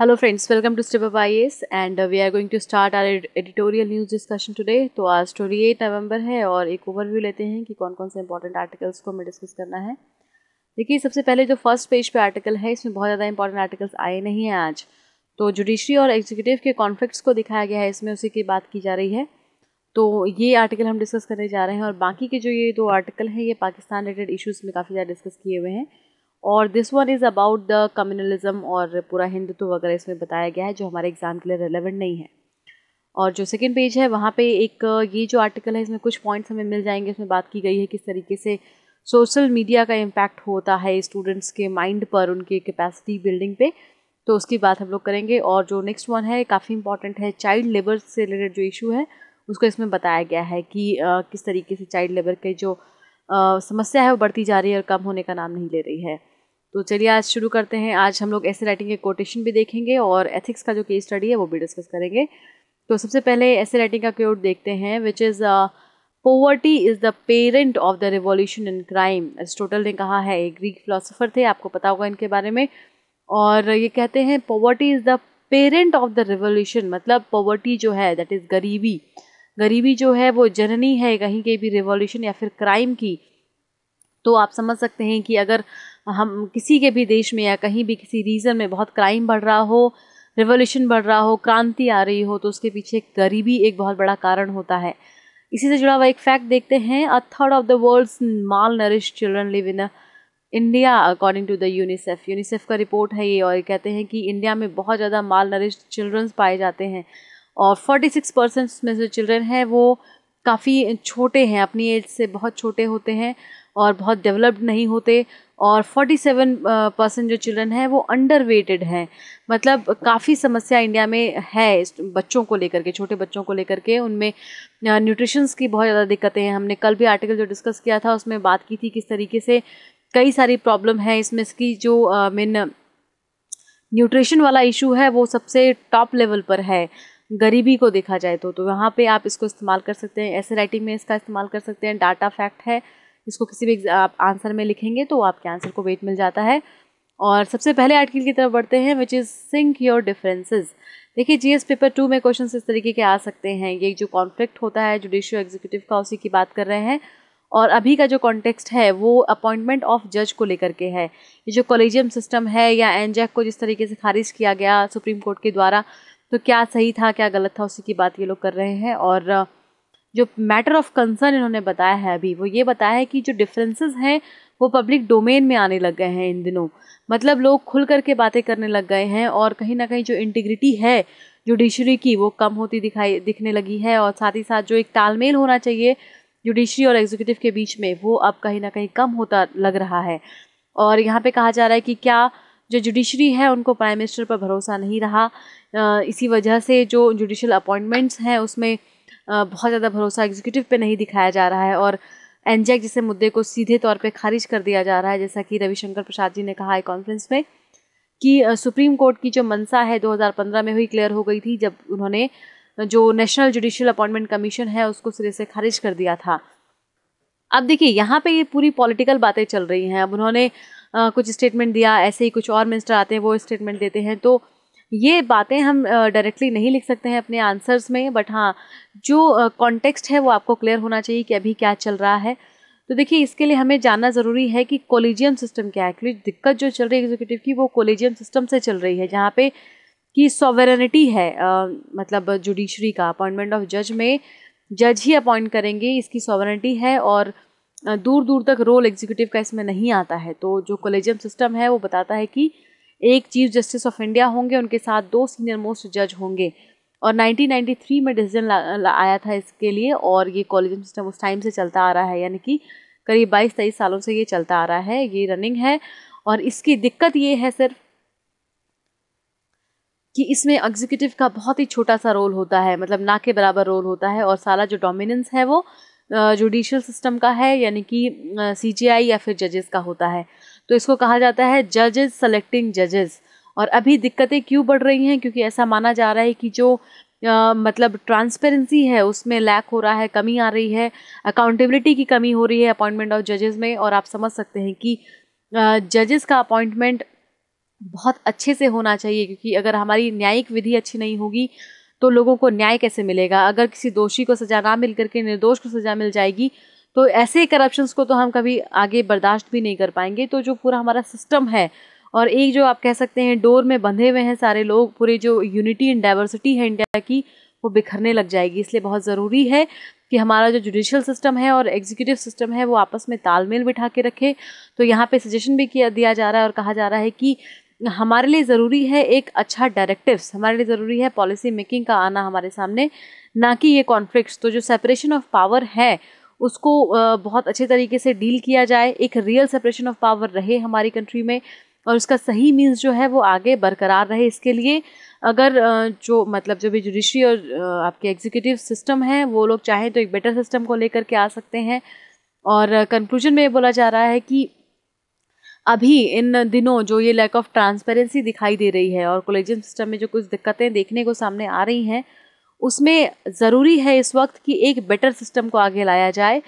hello friends welcome to step Up I S and we are going to start our editorial news discussion today तो आज twenty eight नवंबर है और एक overview लेते हैं कि कौन कौन से इंपॉर्टेंट आर्टिकल्स को हमें डिस्कस करना है देखिए सबसे पहले जो फर्स्ट पेज पे आर्टिकल है इसमें बहुत ज़्यादा इंपॉर्टेंट आर्टिकल्स आए नहीं हैं आज तो जुडिशरी और एग्जीक्यूटिव के कॉन्फ्लिक्ट को दिखाया गया है इसमें उसी की बात की जा रही है तो ये आर्टिकल हम डिस्कस करने जा रहे हैं और बाकी के जो ये दो आर्टिकल हैं ये पाकिस्तान रिलेटेड इशूज़ में काफ़ी ज़्यादा डिस्कस किए हुए हैं और this one is about the communalism और पूरा हिंदुत्व वगैरह इसमें बताया गया है जो हमारे एग्ज़ाम के लिए रेलिवेंट नहीं है और जो सेकेंड पेज है वहाँ पे एक ये जो आर्टिकल है इसमें कुछ पॉइंट्स हमें मिल जाएंगे इसमें बात की गई है किस तरीके से सोशल मीडिया का इम्पैक्ट होता है स्टूडेंट्स के माइंड पर उनके कैपेसिटी बिल्डिंग पे तो उसकी बात हम लोग करेंगे और जो नेक्स्ट वन है काफ़ी इंपॉर्टेंट है चाइल्ड लेबर से रिलेटेड जो इशू है उसको इसमें बताया गया है कि आ, किस तरीके से चाइल्ड लेबर के जो आ, समस्या है वो बढ़ती जा रही है और कम होने का नाम नहीं ले रही है तो चलिए आज शुरू करते हैं आज हम लोग ऐसे राइटिंग के कोटेशन भी देखेंगे और एथिक्स का जो केस स्टडी है वो भी डिस्कस करेंगे तो सबसे पहले ऐसे राइटिंग का क्यूट देखते हैं which is poverty is the parent of the revolution in crime Aristotle ने कहा है एक ग्रीक फिलोसोफर थे आपको पता होगा इनके बारे में और ये कहते हैं poverty is the parent of the revolution मतलब पोवर्टी जो है दैट इज़ गरीबी गरीबी जो है वो जननी है कहीं के भी रिवोल्यूशन या फिर क्राइम की तो आप समझ सकते हैं कि अगर हम किसी के भी देश में या कहीं भी किसी रीज़न में बहुत क्राइम बढ़ रहा हो रिवोल्यूशन बढ़ रहा हो क्रांति आ रही हो तो उसके पीछे गरीबी एक बहुत बड़ा कारण होता है इसी से जुड़ा हुआ एक फैक्ट देखते हैं a third of the world's malnourished children live in India according to the UNICEF UNICEF का रिपोर्ट है ये और कहते हैं कि इंडिया में बहुत ज़्यादा माल नरिश चिल्ड्रंस पाए जाते हैं और फोर्टी सिक्स परसेंट में जो चिल्ड्रन हैं वो काफ़ी छोटे हैं अपनी एज से बहुत छोटे होते हैं और बहुत डेवलप्ड नहीं होते और 47 परसेंट जो चिल्ड्रन है वो अंडर वेटेड हैं मतलब काफ़ी समस्या इंडिया में है बच्चों को लेकर के छोटे बच्चों को लेकर के उनमें न्यूट्रिशंस की बहुत ज़्यादा दिक्कतें हैं हमने कल भी आर्टिकल जो डिस्कस किया था उसमें बात की थी किस तरीके से कई सारी प्रॉब्लम है इसमें इसकी जो मेन न्यूट्रिशन वाला इशू है वो सबसे टॉप लेवल पर है गरीबी को देखा जाए तो तो वहाँ पे आप इसको इस्तेमाल कर सकते हैं ऐसे राइटिंग में इसका इस्तेमाल कर सकते हैं डाटा फैक्ट है इसको किसी भी आप आंसर में लिखेंगे तो आपके आंसर को वेट मिल जाता है और सबसे पहले आर्टिकल की तरफ बढ़ते हैं which is sink your differences देखिए जीएस पेपर टू में क्वेश्चन इस तरीके के आ सकते हैं ये जो कॉन्फ्लिक्ट होता है जुडिशियल एग्जीक्यूटिव का उसी की बात कर रहे हैं और अभी का जो कॉन्टेक्स्ट है वो अपॉइंटमेंट ऑफ जज को लेकर के है ये जो कॉलेजियम सिस्टम है या एनजैक को जिस तरीके से खारिज किया गया सुप्रीम कोर्ट के द्वारा तो क्या सही था क्या गलत था उसी की बात ये लोग कर रहे हैं और जो मैटर ऑफ कंसर्न इन्होंने बताया है अभी वो ये बताया है कि जो डिफरेंसेस हैं वो पब्लिक डोमेन में आने लग गए हैं इन दिनों मतलब लोग खुल करके बातें करने लग गए हैं और कहीं ना कहीं जो इंटीग्रिटी है जुडिशरी की वो कम होती दिखाई दिखने लगी है और साथ ही साथ जो एक तालमेल होना चाहिए जुडिशरी और एग्जीक्यूटिव के बीच में वो अब कहीं ना कहीं कम होता लग रहा है और यहाँ पे कहा जा रहा है कि क्या जो जुडिशरी है उनको प्राइम मिनिस्टर पर भरोसा नहीं रहा इसी वजह से जो जुडिशल अपॉइंटमेंट्स हैं उसमें बहुत ज़्यादा भरोसा एग्जीक्यूटिव पे नहीं दिखाया जा रहा है और एनजैक जैसे मुद्दे को सीधे तौर पे खारिज कर दिया जा रहा है जैसा कि रविशंकर प्रसाद जी ने कहा है कॉन्फ्रेंस में कि सुप्रीम कोर्ट की जो मनसा है 2015 में हुई क्लियर हो गई थी जब उन्होंने जो नेशनल जुडिशियल अपॉइंटमेंट कमीशन है उसको सिरे से खारिज कर दिया था अब देखिए यहाँ पे ये पूरी पॉलिटिकल बातें चल रही हैं अब उन्होंने कुछ स्टेटमेंट दिया ऐसे ही कुछ और मिनिस्टर आते हैं वो स्टेटमेंट देते हैं तो ये बातें हम डायरेक्टली नहीं लिख सकते हैं अपने आंसर्स में बट हाँ जो कॉन्टेक्स्ट है वो आपको क्लियर होना चाहिए कि अभी क्या चल रहा है तो देखिए इसके लिए हमें जानना ज़रूरी है कि कोलिजियम सिस्टम क्या है क्योंकि दिक्कत जो चल रही है एग्जीक्यूटिव की वो कोलिजियम सिस्टम से चल रही है जहाँ पे कि सॉवेरनिटी है आ, मतलब जुडिशरी का अपॉइंटमेंट ऑफ जज में जज ही अपॉइंट करेंगे इसकी सॉवरनिटी है और दूर दूर तक रोल एग्जीक्यूटिव का इसमें नहीं आता है तो जो कोलिजियम सिस्टम है वो बताता है कि एक चीफ जस्टिस ऑफ इंडिया होंगे उनके साथ दो सीनियर मोस्ट जज होंगे और 1993 में डिसीजन आया था इसके लिए और ये कॉलेज सिस्टम उस टाइम से चलता आ रहा है यानी कि करीब बाईस तेईस सालों से ये चलता आ रहा है ये रनिंग है और इसकी दिक्कत ये है सिर्फ कि इसमें एग्जीक्यूटिव का बहुत ही छोटा सा रोल होता है मतलब ना के बराबर रोल होता है और सारा जो डोमिनेंस है वो जुडिशल सिस्टम का है यानी कि सी या फिर जजेस का होता है तो इसको कहा जाता है जजेस सेलेक्टिंग जजेस और अभी दिक्कतें क्यों बढ़ रही हैं क्योंकि ऐसा माना जा रहा है कि जो आ, मतलब ट्रांसपेरेंसी है उसमें लैक हो रहा है कमी आ रही है अकाउंटेबिलिटी की कमी हो रही है अपॉइंटमेंट ऑफ जजेस में और आप समझ सकते हैं कि जजेस का अपॉइंटमेंट बहुत अच्छे से होना चाहिए क्योंकि अगर हमारी न्यायिक विधि अच्छी नहीं होगी तो लोगों को न्याय कैसे मिलेगा अगर किसी दोषी को सज़ा ना मिल करके निर्दोष को सज़ा मिल जाएगी तो ऐसे करप्शंस को तो हम कभी आगे बर्दाश्त भी नहीं कर पाएंगे तो जो पूरा हमारा सिस्टम है और एक जो आप कह सकते हैं डोर में बंधे हुए हैं सारे लोग पूरे जो यूनिटी एंड डाइवर्सिटी है इंडिया की वो बिखरने लग जाएगी इसलिए बहुत ज़रूरी है कि हमारा जो जुडिशल सिस्टम है और एग्जीक्यूटिव सिस्टम है वो आपस में तालमेल बिठा के रखे तो यहाँ पे सजेशन भी किया दिया जा रहा है और कहा जा रहा है कि हमारे लिए ज़रूरी है एक अच्छा डायरेक्टिव्स हमारे लिए ज़रूरी है पॉलिसी मेकिंग का आना हमारे सामने ना कि ये कॉन्फ्लिक्ट तो जो सेपरेशन ऑफ पावर है उसको बहुत अच्छे तरीके से डील किया जाए एक रियल सेपरेशन ऑफ पावर रहे हमारी कंट्री में और उसका सही मीन्स जो है वो आगे बरकरार रहे इसके लिए अगर जो मतलब जो भी जुडिशरी और आपके एग्जीक्यूटिव सिस्टम है वो लोग चाहें तो एक बेटर सिस्टम को लेकर के आ सकते हैं और कंक्लूजन में ये बोला जा रहा है कि अभी इन दिनों जो ये लैक ऑफ ट्रांसपेरेंसी दिखाई दे रही है और कोलेजियम सिस्टम में जो कुछ दिक्कतें देखने को सामने आ रही हैं उसमें ज़रूरी है इस वक्त कि एक बेटर सिस्टम को आगे लाया जाए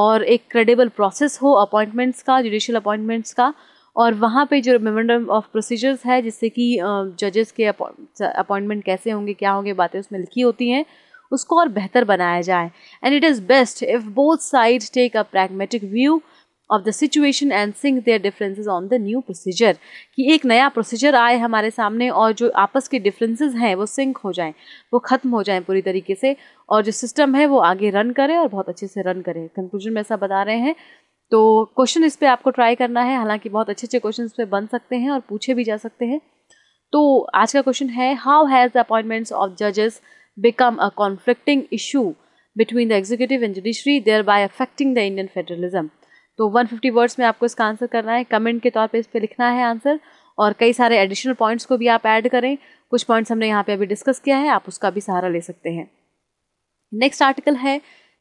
और एक क्रेडिबल प्रोसेस हो अपॉइंटमेंट्स का जुडिशल अपॉइंटमेंट्स का और वहाँ पे जो मेमोरेंडम ऑफ प्रोसीजर्स है जिससे कि जजेस के अपॉइंटमेंट कैसे होंगे क्या होंगे बातें उसमें लिखी होती हैं उसको और बेहतर बनाया जाए and it is best if both side take a pragmatic view of the situation and sink their differences on the new procedure कि एक नया प्रोसीजर आए हमारे सामने और जो आपस के डिफरेंसेस हैं वो सिंक हो जाएं वो ख़त्म हो जाएं पूरी तरीके से और जो सिस्टम है वो आगे रन करें और बहुत अच्छे से रन करें कंक्लूजन में ऐसा बता रहे हैं तो क्वेश्चन इस पर आपको ट्राई करना है हालांकि बहुत अच्छे अच्छे क्वेश्चन इस पर बन सकते हैं और पूछे भी जा सकते हैं तो आज का क्वेश्चन है how has the appointments of जजेस become a conflicting issue between the executive and judiciary thereby affecting the Indian federalism तो 150 वर्ड्स में आपको इसका आंसर करना है कमेंट के तौर पे इस पर लिखना है आंसर और कई सारे एडिशनल पॉइंट्स को भी आप ऐड करें कुछ पॉइंट्स हमने यहाँ पे अभी डिस्कस किया है आप उसका भी सहारा ले सकते हैं नेक्स्ट आर्टिकल है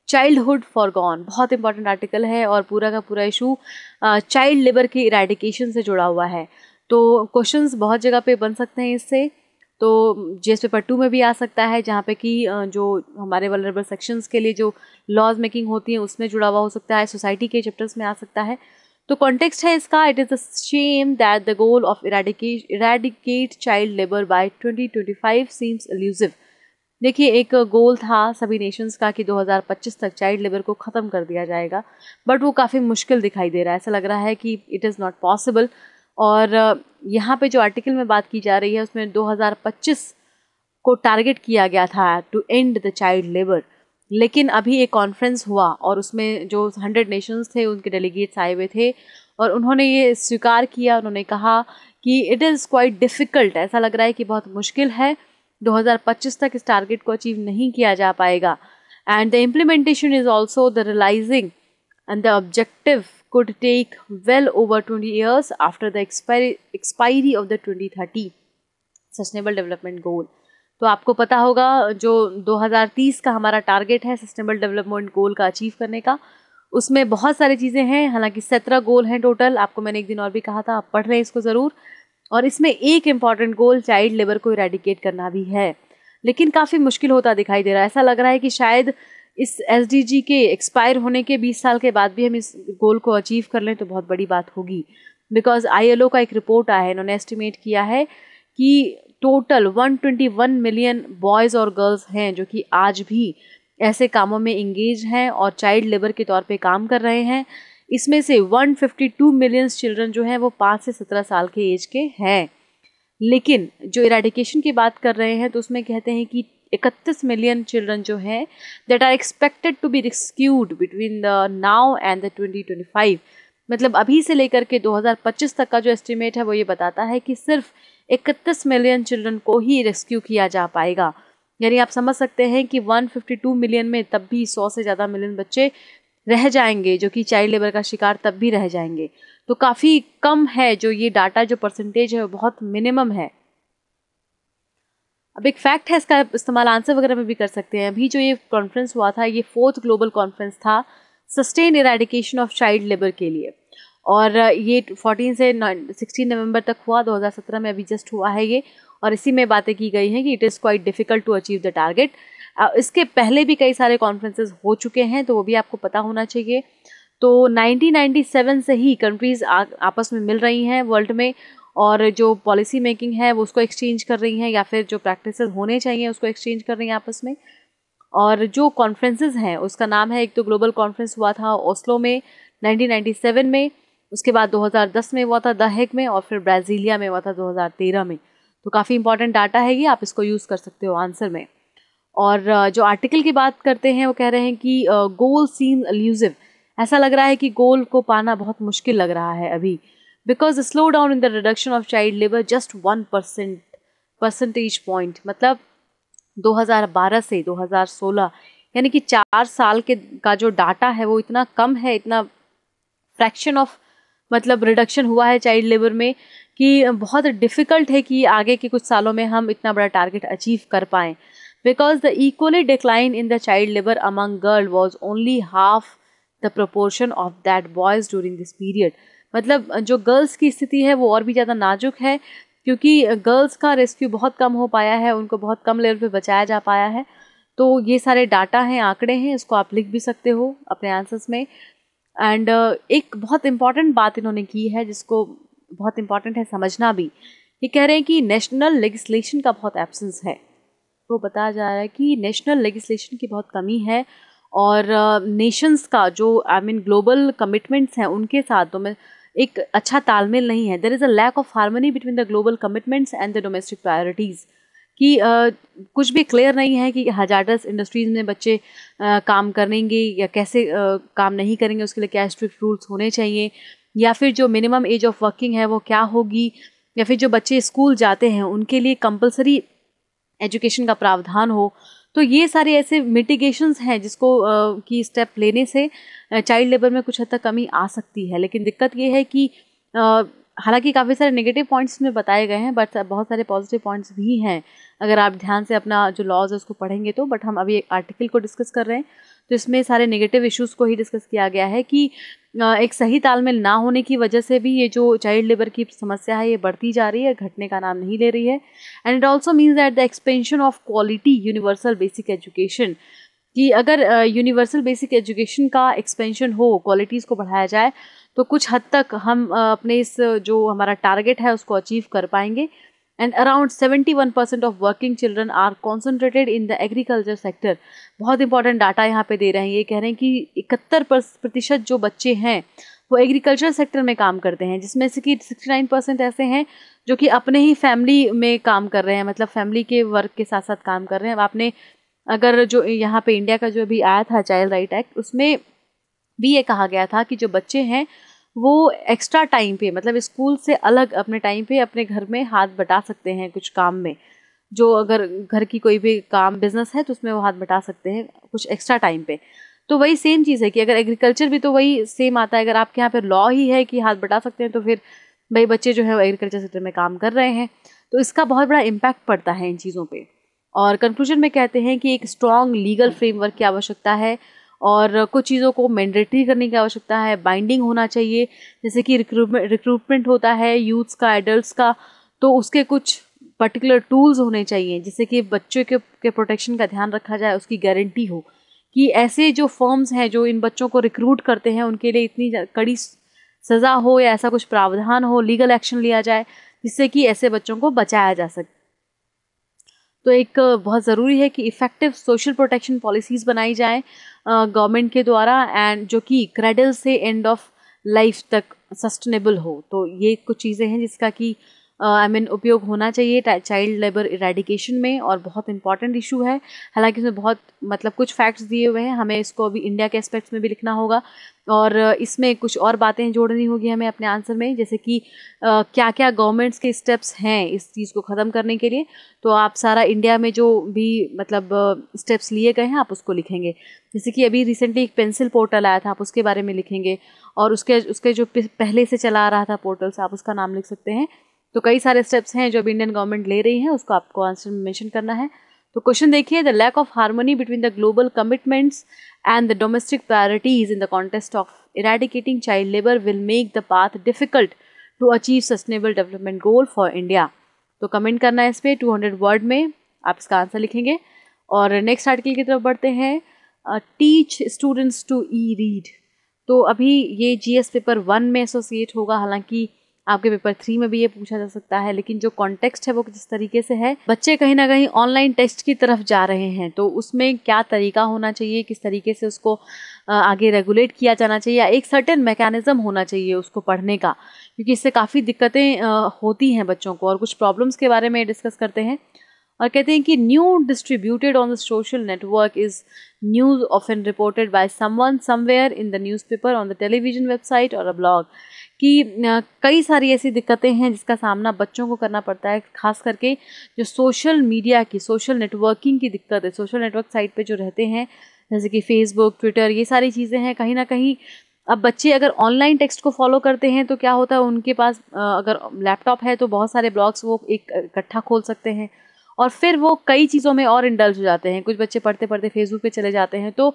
चाइल्डहुड फॉर गॉन बहुत इंपॉर्टेंट आर्टिकल है और पूरा का पूरा इशू चाइल्ड लेबर की इराडिकेशन से जुड़ा हुआ है तो क्वेश्चंस बहुत जगह पे बन सकते हैं इससे तो जी एस पेपर टू में भी आ सकता है जहाँ पे कि जो हमारे वलरेबल सेक्शंस के लिए जो लॉज मेकिंग होती है उसमें जुड़ा हुआ हो सकता है सोसाइटी के चैप्टर्स में आ सकता है तो कॉन्टेक्स्ट है इसका it is a shame that the goal of eradicate child labour by 2025 seems elusive देखिए एक गोल था सभी नेशंस का कि 2025 तक चाइल्ड लेबर को ख़त्म कर दिया जाएगा बट वो काफ़ी मुश्किल दिखाई दे रहा है ऐसा लग रहा है कि इट इज़ नॉट पॉसिबल और यहाँ पे जो आर्टिकल में बात की जा रही है उसमें 2025 को टारगेट किया गया था to end the child labour लेकिन अभी एक कॉन्फ्रेंस हुआ और उसमें जो हंड्रेड नेशंस थे उनके डेलीगेट्स आए हुए थे और उन्होंने ये स्वीकार किया उन्होंने कहा कि इट इज़ क्वाइट डिफ़िकल्ट ऐसा लग रहा है कि बहुत मुश्किल है 2025 तक इस टारगेट को अचीव नहीं किया जा पाएगा and the implementation is also the realising and the objective could take well over 20 years after the expiry, expiry of the 2030 sustainable development goal तो आपको पता होगा जो 2030 का हमारा टारगेट है सस्टेनेबल डेवलपमेंट गोल का अचीव करने का उसमें बहुत सारी चीज़ें हैं हालांकि सत्रह गोल हैं टोटल आपको मैंने एक दिन और भी कहा था आप पढ़ रहे हैं इसको ज़रूर और इसमें एक इम्पॉर्टेंट गोल चाइल्ड लेबर को इरेडिकेट करना भी है लेकिन काफ़ी मुश्किल होता दिखाई दे रहा है ऐसा लग रहा है कि शायद इस एस के एक्सपायर होने के बीस साल के बाद भी हम इस गोल को अचीव कर लें तो बहुत बड़ी बात होगी बिकॉज आई का एक रिपोर्ट आया है इन्होंने एस्टिमेट किया है कि टोटल 121 मिलियन बॉयज़ और गर्ल्स हैं जो कि आज भी ऐसे कामों में इंगेज हैं और चाइल्ड लेबर के तौर पे काम कर रहे हैं इसमें से 152 मिलियंस चिल्ड्रन जो हैं वो पाँच से सत्रह साल के एज के हैं लेकिन जो इराडिकेशन की बात कर रहे हैं तो उसमें कहते हैं कि इकतीस मिलियन चिल्ड्रन जो हैं that are expected to be rescued between the now and the twenty twenty five मतलब अभी से लेकर के 2025 तक का जो एस्टिमेट है वो ये बताता है कि सिर्फ इकतीस मिलियन चिल्ड्रन को ही रेस्क्यू किया जा पाएगा यानी आप समझ सकते हैं कि 152 मिलियन में तब भी 100 से ज़्यादा मिलियन बच्चे रह जाएंगे जो कि चाइल्ड लेबर का शिकार तब भी रह जाएंगे तो काफ़ी कम है जो ये डाटा जो परसेंटेज है वो बहुत मिनिमम है अब एक फैक्ट है इसका इस्तेमाल आंसर वगैरह में भी कर सकते हैं अभी जो ये कॉन्फ्रेंस हुआ था ये फोर्थ ग्लोबल कॉन्फ्रेंस था sustain eradication of child labour के लिए और ये 14 से 16 नवंबर तक हुआ 2017 में अभी जस्ट हुआ है ये और इसी में बातें की गई हैं कि it is quite difficult to achieve the target इसके पहले भी कई सारे कॉन्फ्रेंसेज हो चुके हैं तो वो भी आपको पता होना चाहिए तो 1997 से ही कंट्रीज़ आपस में मिल रही हैं वर्ल्ड में और जो पॉलिसी मेकिंग है वो उसको एक्सचेंज कर रही हैं या फिर जो प्रैक्टिस होने चाहिए उसको एक्सचेंज कर रही हैं आपस में और जो कॉन्फ्रेंसेज हैं उसका नाम है एक तो ग्लोबल कॉन्फ्रेंस हुआ था ओस्लो में 1997 में उसके बाद 2010 में हुआ था दहेक में और फिर ब्राज़ीलिया में हुआ था 2013 में तो काफ़ी इंपॉर्टेंट डाटा है ये आप इसको यूज़ कर सकते हो आंसर में और जो आर्टिकल की बात करते हैं वो कह रहे हैं कि गोल सीम एल्यूजिव ऐसा लग रहा है कि गोल को पाना बहुत मुश्किल लग रहा है अभी because slow down in the reduction of child labour just one percent percentage point मतलब 2012 से 2016 यानी कि चार साल के का जो डाटा है वो इतना कम है इतना फ्रैक्शन ऑफ मतलब रिडक्शन हुआ है चाइल्ड लेबर में कि बहुत डिफ़िकल्ट है कि आगे के कुछ सालों में हम इतना बड़ा टारगेट अचीव कर पाएँ because the equally decline in the child labour among girl was only half the proportion of that boys during this period मतलब जो गर्ल्स की स्थिति है वो और भी ज़्यादा नाजुक है क्योंकि गर्ल्स का रेस्क्यू बहुत कम हो पाया है उनको बहुत कम लेवल पे बचाया जा पाया है तो ये सारे डाटा हैं आंकड़े हैं इसको आप लिख भी सकते हो अपने आंसर्स में एंड uh, एक बहुत इम्पॉर्टेंट बात इन्होंने की है जिसको बहुत इम्पॉर्टेंट है समझना भी ये कह रहे हैं कि नेशनल लेगिस्लेशन का बहुत एब्सेंस है तो बताया जा रहा है कि नेशनल लेगिस्लेशन की बहुत कमी है और नेशंस uh, का जो आई मीन ग्लोबल कमिटमेंट्स हैं उनके साथ तो मैं एक अच्छा तालमेल नहीं है there is a lack of harmony between the global commitments and the domestic priorities कि uh, कुछ भी क्लियर नहीं है कि हजारस इंडस्ट्रीज़ में बच्चे uh, काम करेंगे या कैसे uh, काम नहीं करेंगे उसके लिए क्या स्ट्रिक्ट रूल्स होने चाहिए या फिर जो मिनिमम एज ऑफ वर्किंग है वो क्या होगी या फिर जो बच्चे स्कूल जाते हैं उनके लिए कंपलसरी एजुकेशन का प्रावधान हो तो ये सारे ऐसे मिटिगेशंस हैं जिसको की स्टेप लेने से चाइल्ड लेबर में कुछ हद तक कमी आ सकती है लेकिन दिक्कत ये है कि हालांकि काफ़ी सारे नेगेटिव पॉइंट्स में बताए गए हैं बट बहुत सारे पॉजिटिव पॉइंट्स भी हैं अगर आप ध्यान से अपना जो लॉज है उसको पढ़ेंगे तो बट हम अभी एक आर्टिकल को डिस्कस कर रहे हैं तो इसमें सारे नेगेटिव इश्यूज़ को ही डिस्कस किया गया है कि एक सही तालमेल ना होने की वजह से भी ये जो चाइल्ड लेबर की समस्या है ये बढ़ती जा रही है घटने का नाम नहीं ले रही है and it also means that the expansion of quality universal basic education कि अगर यूनिवर्सल बेसिक एजुकेशन का एक्सपेंशन हो क्वालिटीज़ को बढ़ाया जाए तो कुछ हद तक हम अपने इस जो हमारा टारगेट है उसको अचीव कर पाएंगे and around seventy one percent of working children are concentrated in the agriculture sector बहुत इंपॉर्टेंट डाटा यहाँ पे दे रहे हैं ये कह रहे हैं कि इकहत्तर प्रतिशत जो बच्चे हैं वो एग्रीकल्चर सेक्टर में काम करते हैं जिसमें से कि सिक्सटी नाइन परसेंट ऐसे हैं जो कि अपने ही फैमिली में काम कर रहे हैं मतलब फैमिली के वर्क के साथ साथ काम कर रहे हैं आपने अगर जो यहाँ पे इंडिया का जो भी आया था चाइल्ड राइट एक्ट उसमें भी ये कहा गया था कि जो बच्चे हैं वो एक्स्ट्रा टाइम पे मतलब स्कूल से अलग अपने टाइम पे अपने घर में हाथ बटा सकते हैं कुछ काम में जो अगर घर की कोई भी काम बिजनेस है तो उसमें वो हाथ बटा सकते हैं कुछ एक्स्ट्रा टाइम पे तो वही सेम चीज़ है कि अगर एग्रीकल्चर भी तो वही सेम आता है अगर आपके यहाँ पर लॉ ही है कि हाथ बटा सकते हैं तो फिर भाई बच्चे जो है वो एग्रीकल्चर सेक्टर में काम कर रहे हैं तो इसका बहुत बड़ा इम्पैक्ट पड़ता है इन चीज़ों पर और कंक्लूजन में कहते हैं कि एक स्ट्रॉन्ग लीगल फ्रेमवर्क की आवश्यकता है और कुछ चीज़ों को मैंडेटरी करने की आवश्यकता है बाइंडिंग होना चाहिए जैसे कि रिक्रूटमेंट रिक्रूटमेंट होता है यूथ्स का एडल्ट्स का तो उसके कुछ पर्टिकुलर टूल्स होने चाहिए जिससे कि बच्चों के के प्रोटेक्शन का ध्यान रखा जाए उसकी गारंटी हो कि ऐसे जो फर्म्स हैं जो इन बच्चों को रिक्रूट करते हैं उनके लिए इतनी कड़ी सज़ा हो या ऐसा कुछ प्रावधान हो लीगल एक्शन लिया जाए जिससे कि ऐसे बच्चों को बचाया जा सके तो एक बहुत ज़रूरी है कि इफ़ेक्टिव सोशल प्रोटेक्शन पॉलिसीज़ बनाई जाएँ गवर्नमेंट के द्वारा एंड जो कि क्रेडल से एंड ऑफ लाइफ तक सस्टेनेबल हो तो ये कुछ चीज़ें हैं जिसका कि आई मीन उपयोग होना चाहिए चाइल्ड लेबर इरेडिकेशन में और बहुत इंपॉर्टेंट इशू है हालांकि इसमें बहुत मतलब कुछ फैक्ट्स दिए हुए हैं हमें इसको अभी इंडिया के एस्पेक्ट्स में भी लिखना होगा और इसमें कुछ और बातें जोड़नी होगी हमें अपने आंसर में जैसे कि क्या क्या गवर्नमेंट्स के स्टेप्स हैं इस चीज़ को ख़त्म करने के लिए तो आप सारा इंडिया में जो भी मतलब स्टेप्स लिए गए हैं आप उसको लिखेंगे जैसे कि अभी रिसेंटली एक पेंसिल पोर्टल आया था आप उसके बारे में लिखेंगे और उसके उसके जो पहले से चला आ रहा था पोर्टल्स आप उसका नाम लिख सकते हैं तो कई सारे स्टेप्स हैं जो अभी इंडियन गवर्नमेंट ले रही है उसको आपको आंसर में मेंशन करना है तो क्वेश्चन देखिए the lack of harmony between the global commitments and the domestic priorities in the contest of eradicating child labour will make the path difficult to achieve sustainable development goal for India तो comment करना है इस पर two hundred word में आप इसका answer लिखेंगे और नेक्स्ट आर्टिकल की तरफ बढ़ते हैं teach students to e read तो अभी ये जीएस पेपर वन में एसोसिएट होगा हालांकि आपके पेपर थ्री में भी ये पूछा जा सकता है लेकिन जो कॉन्टेक्स्ट है वो किस तरीके से है बच्चे कहीं ना कहीं ऑनलाइन टेस्ट की तरफ जा रहे हैं तो उसमें क्या तरीका होना चाहिए किस तरीके से उसको आगे रेगुलेट किया जाना चाहिए या एक सर्टेन मैकेनिज़्म होना चाहिए उसको पढ़ने का क्योंकि इससे काफ़ी दिक्कतें होती हैं बच्चों को और कुछ प्रॉब्लम्स के बारे में डिस्कस करते हैं और कहते हैं कि new distributed on the social network is news of an reported by someone somewhere in the newspaper on the television website और अ ब्लॉग कि कई सारी ऐसी दिक्कतें हैं जिसका सामना बच्चों को करना पड़ता है खास करके जो सोशल मीडिया की सोशल नेटवर्किंग की दिक्कत है सोशल नेटवर्क साइट पे जो रहते हैं जैसे कि फेसबुक ट्विटर ये सारी चीज़ें हैं कहीं ना कहीं अब बच्चे अगर ऑनलाइन टेक्स्ट को फॉलो करते हैं तो क्या होता है उनके पास अगर लैपटॉप है तो बहुत सारे ब्लॉग्स वो एक इकट्ठा खोल सकते हैं और फिर वो कई चीज़ों में और इंडल्ज हो जाते हैं कुछ बच्चे पढ़ते पढ़ते फेसबुक पे चले जाते हैं तो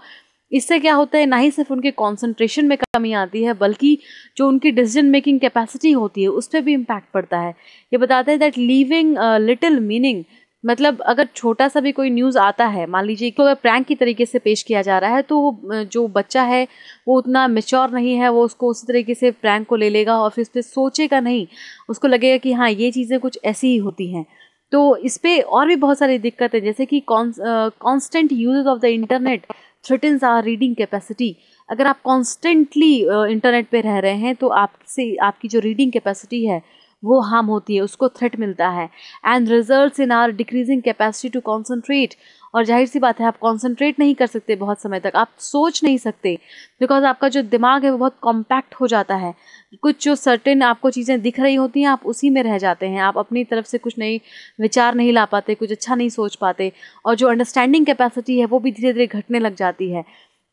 इससे क्या होता है ना ही सिर्फ उनके कॉन्सेंट्रेशन में कमी आती है बल्कि जो उनकी डिसीजन मेकिंग कैपेसिटी होती है उस पर भी इम्पैक्ट पड़ता है ये बताते हैं दैट लीविंग लिटिल मीनिंग मतलब अगर छोटा सा भी कोई न्यूज़ आता है मान लीजिए कि अगर प्रैंक की तरीके से पेश किया जा रहा है तो जो बच्चा है वो उतना मेच्योर नहीं है वो उसको उसी तरीके से प्रैंक को ले लेगा और फिर उस पर सोचेगा नहीं उसको लगेगा कि हाँ ये चीज़ें कुछ ऐसी ही होती हैं तो इस पर और भी बहुत सारी दिक्कतें जैसे कि constant use of the internet threatens our reading capacity अगर आप कॉन्स्टेंटली इंटरनेट पे रह रहे हैं तो आपसे आपकी जो रीडिंग कैपेसिटी है वो हार्म होती है उसको थ्रेट मिलता है and result in our decreasing capacity to concentrate और जाहिर सी बात है आप कॉन्सेंट्रेट नहीं कर सकते बहुत समय तक आप सोच नहीं सकते बिकॉज आपका जो दिमाग है वो बहुत कॉम्पैक्ट हो जाता है कुछ जो सर्टेन आपको चीज़ें दिख रही होती हैं आप उसी में रह जाते हैं आप अपनी तरफ से कुछ नई विचार नहीं ला पाते कुछ अच्छा नहीं सोच पाते और जो अंडरस्टैंडिंग कैपेसिटी है वो भी धीरे धीरे घटने लग जाती है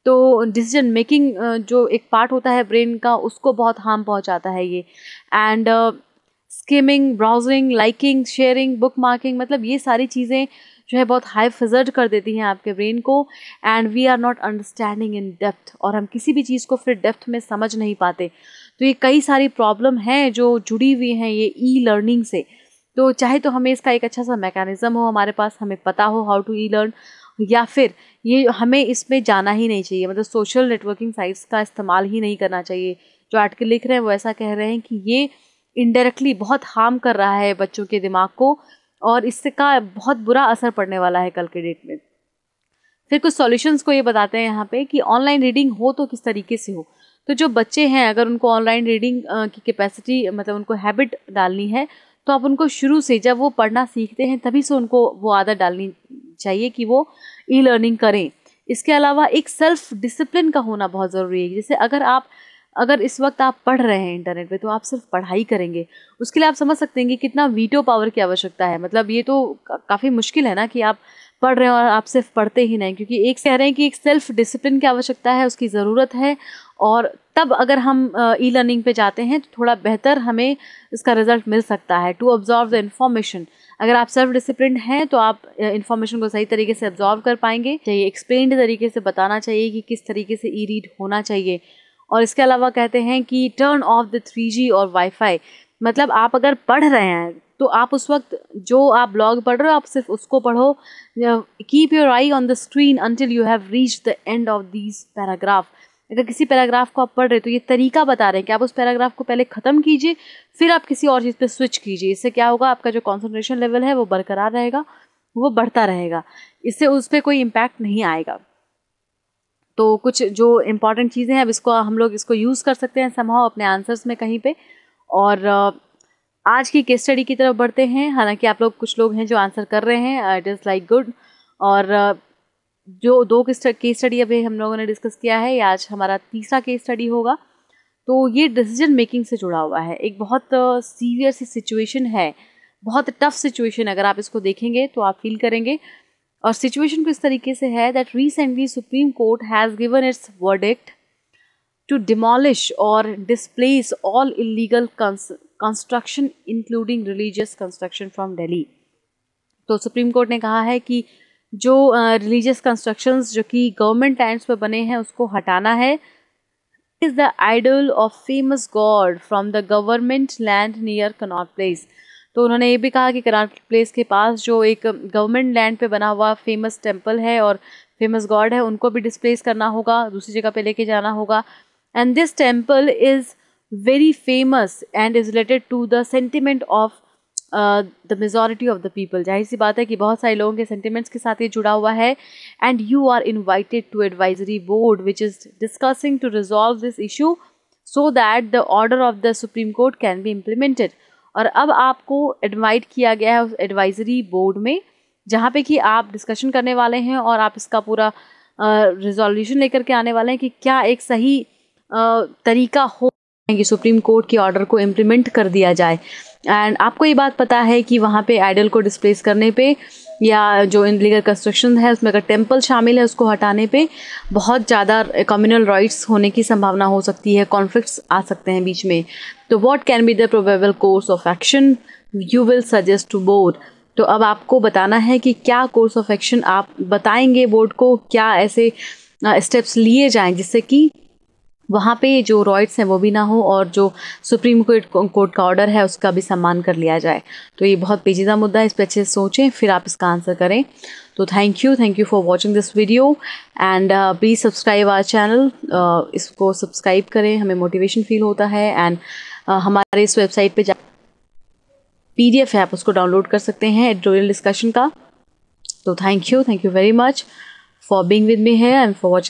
तो डिसीजन मेकिंग जो एक पार्ट होता है ब्रेन का उसको बहुत हार्म पहुंचाता है ये and skimming browsing liking sharing bookmarking मतलब ये सारी चीज़ें जो है बहुत हाई फिजर्ड कर देती हैं आपके ब्रेन को and we are not understanding in depth और हम किसी भी चीज़ को फिर डेप्थ में समझ नहीं पाते तो ये कई सारी प्रॉब्लम हैं जो जुड़ी हुई हैं ये ई लर्निंग से तो चाहे तो हमें इसका एक अच्छा सा मैकेनिज़्म हो हमारे पास हमें पता हो हाउ टू ई लर्न या फिर ये हमें इसमें जाना ही नहीं चाहिए मतलब सोशल नेटवर्किंग साइट्स का इस्तेमाल ही नहीं करना चाहिए जो आर्टिकल लिख रहे हैं वो ऐसा कह रहे हैं कि ये इनडायरेक्टली बहुत हार्म कर रहा है बच्चों के दिमाग को और इसका बहुत बुरा असर पड़ने वाला है कल के डेट में फिर कुछ सॉल्यूशंस को ये बताते हैं यहाँ पे कि ऑनलाइन रीडिंग हो तो किस तरीके से हो तो जो बच्चे हैं अगर उनको ऑनलाइन रीडिंग की कैपेसिटी मतलब उनको हैबिट डालनी है तो आप उनको शुरू से जब वो पढ़ना सीखते हैं तभी से उनको वो आदत डालनी चाहिए कि वो ई लर्निंग करें इसके अलावा एक सेल्फ डिसिप्लिन का होना बहुत ज़रूरी है जैसे अगर आप अगर इस वक्त आप पढ़ रहे हैं इंटरनेट पे तो आप सिर्फ पढ़ाई करेंगे उसके लिए आप समझ सकते हैं कि कितना वीटो पावर की आवश्यकता है मतलब ये तो काफ़ी मुश्किल है ना कि आप पढ़ रहे हैं और आप सिर्फ पढ़ते ही नहीं क्योंकि एक कह रहे हैं कि एक सेल्फ डिसिप्लिन की आवश्यकता है उसकी ज़रूरत है और तब अगर हम ई लर्निंग पे जाते हैं तो थोड़ा बेहतर हमें इसका रिजल्ट मिल सकता है टू ऑब्जॉर्व द इन्फॉर्मेशन अगर आप सेल्फ डिसिप्लिन हैं तो आप इन्फॉर्मेशन को सही तरीके से ऑब्जॉर्व कर पाएंगे चाहिए एक्सप्लेन तरीके से बताना चाहिए कि किस तरीके से ई रीड होना चाहिए और इसके अलावा कहते हैं कि turn off the three G और वाईफाई मतलब आप अगर पढ़ रहे हैं तो आप उस वक्त जो आप ब्लॉग पढ़ रहे हो आप सिर्फ उसको पढ़ो keep your eye on the screen until you have reach the end of this paragraph अगर किसी पैराग्राफ को आप पढ़ रहे हो तो ये तरीका बता रहे हैं कि आप उस पैराग्राफ को पहले ख़त्म कीजिए फिर आप किसी और चीज़ पे स्विच कीजिए इससे क्या होगा आपका जो कॉन्सनट्रेशन लेवल है वो बरकरार रहेगा वो बढ़ता रहेगा इससे उस पर कोई इम्पैक्ट नहीं आएगा तो कुछ जो इम्पॉर्टेंट चीज़ें हैं अब इसको हम लोग इसको यूज़ कर सकते हैं समाव अपने आंसर्स में कहीं पे और आज की केस स्टडी की तरफ बढ़ते हैं हालांकि आप लोग कुछ लोग हैं जो आंसर कर रहे हैं इट इज़ लाइक गुड और जो दो केस स्टडी अभी हम लोगों ने डिस्कस किया है ये आज हमारा तीसरा केस स्टडी होगा तो ये डिसीजन मेकिंग से जुड़ा हुआ है एक बहुत सीवियर सी सिचुएशन है बहुत टफ सिचुएशन अगर आप इसको देखेंगे तो आप फील करेंगे और सिचुएशन को इस तरीके से है that recently supreme court has given its verdict to demolish और displace all illegal construction including religious construction from Delhi तो सुप्रीम कोर्ट ने कहा है कि जो रिलीजियस uh, कंस्ट्रक्शन जो कि गवर्नमेंट लैंड्स पर बने हैं उसको हटाना है is the idol of famous god from the government land near Connaught Place तो उन्होंने ये भी कहा कि कराट प्लेस के पास जो एक गवर्नमेंट लैंड पे बना हुआ फेमस टेम्पल है और फेमस गॉड है उनको भी डिस्प्लेस करना होगा दूसरी जगह पे लेके जाना होगा and this temple is very famous and is related to the sentiment of the majority of the people जाहिर सी बात है कि बहुत सारे लोगों के सेंटिमेंट्स के साथ ये जुड़ा हुआ है and you are invited to advisory board which is discussing to resolve this issue so that the order of the supreme court can be implemented और अब आपको एडवाइट किया गया है उस एडवाइजरी बोर्ड में जहाँ पे कि आप डिस्कशन करने वाले हैं और आप इसका पूरा रिजोल्यूशन लेकर के आने वाले हैं कि क्या एक सही आ, तरीका हो कि सुप्रीम कोर्ट के ऑर्डर को इम्प्लीमेंट कर दिया जाए एंड आपको ये बात पता है कि वहाँ पे आइडल को डिस्प्लेस करने पे या जो इन लीगल कंस्ट्रक्शन है उसमें अगर टेम्पल शामिल है उसको हटाने पे बहुत ज़्यादा कम्युनल राइट्स होने की संभावना हो सकती है कॉन्फ्लिक्ट्स आ सकते हैं बीच में तो what can be the probable course of action you will suggest to board तो अब आपको बताना है कि क्या कोर्स ऑफ एक्शन आप बताएंगे बोर्ड को क्या ऐसे स्टेप्स लिए जाएं जिससे कि वहाँ पे जो रॉइट्स हैं वो भी ना हो और जो सुप्रीम कोर्ट कोर्ट का ऑर्डर है उसका भी सम्मान कर लिया जाए तो ये बहुत पेचीदा मुद्दा है इस पर अच्छे से सोचें फिर आप इसका आंसर करें तो thank you thank you for watching this video and please subscribe our channel इसको सब्सक्राइब करें हमें मोटिवेशन फील होता है एंड हमारे इस वेबसाइट पे जा पीडीएफ है आप उसको डाउनलोड कर सकते हैं एडिटोरियल डिस्कशन का तो thank you thank you very much for being with me है एंड फॉर वॉचिंग